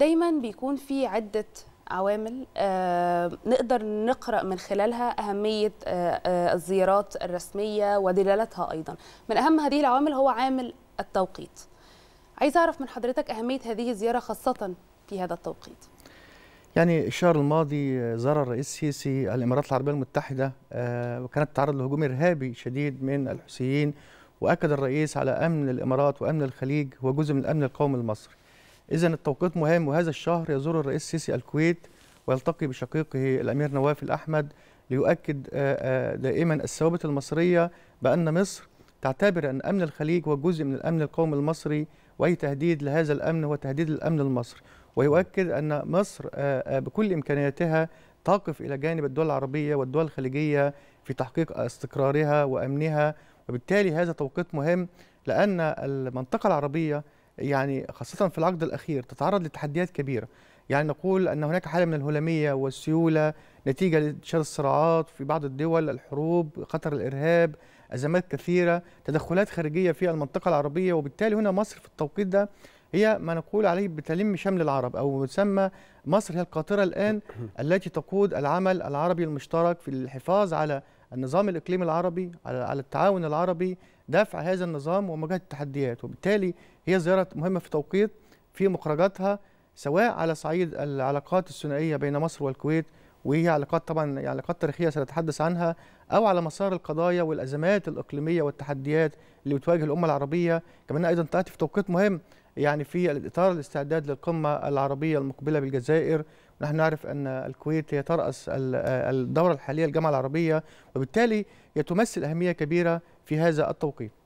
دايما بيكون في عده عوامل آه، نقدر نقرا من خلالها اهميه آه، آه، الزيارات الرسميه ودلالتها ايضا من اهم هذه العوامل هو عامل التوقيت عايز اعرف من حضرتك اهميه هذه الزياره خاصه في هذا التوقيت يعني الشهر الماضي زار الرئيس السيسي الامارات العربيه المتحده وكانت تتعرض لهجوم ارهابي شديد من الحوثيين واكد الرئيس على امن الامارات وامن الخليج وجزء من الامن القومي المصري إذا التوقيت مهم وهذا الشهر يزور الرئيس السيسي الكويت ويلتقي بشقيقه الأمير نواف الأحمد ليؤكد آه، آه، دائما الثوابت المصرية بأن مصر تعتبر أن أمن الخليج هو جزء من الأمن القومي المصري وأي تهديد لهذا الأمن هو تهديد للأمن المصري ويؤكد أن مصر آه، بكل إمكانياتها تقف إلى جانب الدول العربية والدول الخليجية في تحقيق استقرارها وأمنها وبالتالي هذا توقيت مهم لأن المنطقة العربية يعني خاصة في العقد الأخير تتعرض لتحديات كبيرة يعني نقول أن هناك حالة من الهلامية والسيولة نتيجة لانتشار الصراعات في بعض الدول الحروب خطر الإرهاب أزمات كثيرة تدخلات خارجية في المنطقة العربية وبالتالي هنا مصر في التوقيت ده هي ما نقول عليه بتلم شمل العرب أو تسمى مصر هي القاطرة الآن التي تقود العمل العربي المشترك في الحفاظ على النظام الإقليمي العربي على التعاون العربي دفع هذا النظام ومواجهة التحديات وبالتالي هي زيارة مهمة في توقيت في مخرجاتها سواء على صعيد العلاقات الثنائية بين مصر والكويت وهي علاقات طبعا يعني علاقات تاريخية سنتحدث عنها أو على مسار القضايا والأزمات الإقليمية والتحديات اللي بتواجه الأمة العربية كمان أيضا تأتي في توقيت مهم يعني في الاطار الاستعداد للقمة العربية المقبلة بالجزائر نحن نعرف أن الكويت هي ترأس الدورة الحالية الجامعة العربية وبالتالي هي تمثل أهمية كبيرة في هذا التوقيت